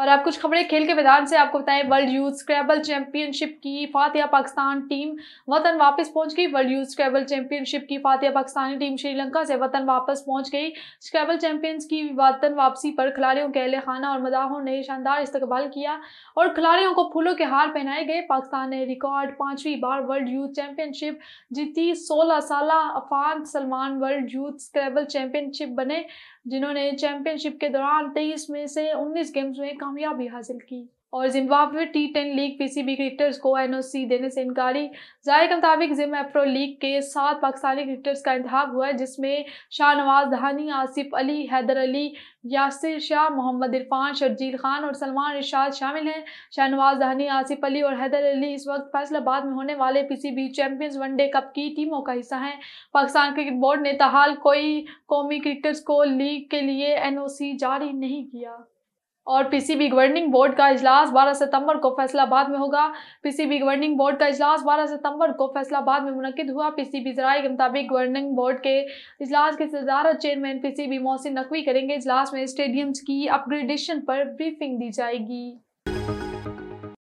और आप कुछ खबरें खेल के मैदान से आपको बताएं वर्ल्ड यूथ स्क्रैबल चैंपियनशिप की फातिया पाकिस्तान टीम वतन वापस पहुंच गई वर्ल्ड यूथ स्क्रैबल चैंपियनशिप की फातिया पाकिस्तानी टीम श्रीलंका से वतन वापस पहुंच गई स्क्रैबल चैंपियंस की वतन वापसी पर खिलाड़ियों के अहले खाना और मदाहों ने शानदार इस्तकबाल किया और खिलाड़ियों को फूलों के हार पहनाए गए पाकिस्तान ने रिकॉर्ड पाँचवीं बार वर्ल्ड यूथ चैंपियनशिप जीती सोलह साल Afan Salman world youth scrabble championship बने जिन्होंने चैंपियनशिप के दौरान तेईस में से उन्नीस गेम्स में कामयाबी हासिल की और Zimbabwe T ten league P C B cricketers को एन ओ सी देने से इनकारी जाहिर के मुताबिक जिम एप्रो लीग के सात पाकिस्तानी क्रिकेटर्स का इंतब हुआ है जिसमें शाहनवाज धानी आसिफ अली हैदर अली यासिर शाह मोहम्मद इरफान शर्जील खान और सलमान इरशाद शामिल हैं शाहनवाज धानी आसिफ अली और हैदर अली इस वक्त फैसलाबाद में होने वाले P C B champions one day cup की टीमों का हिस्सा हैं पाकिस्तान क्रिकेट बोर्ड ने तहाल कोई कौमी क्रिकेटर्स को लीग के लिए एन ओ सी जारी नहीं किया और पीसीबी गवर्निंग बोर्ड का इजलास 12 सितंबर को फैसलाबाद में होगा पीसीबी गवर्निंग बोर्ड का इजलास 12 सितंबर को फैसलाबाद में मुनद हुआ पीसीबी सी के मुताबिक गवर्निंग बोर्ड के इजलास की सदारत चेयरमैन पीसीबी मोहसिन नकवी करेंगे इजलास में स्टेडियम्स की अपग्रेडेशन पर ब्रीफिंग दी जाएगी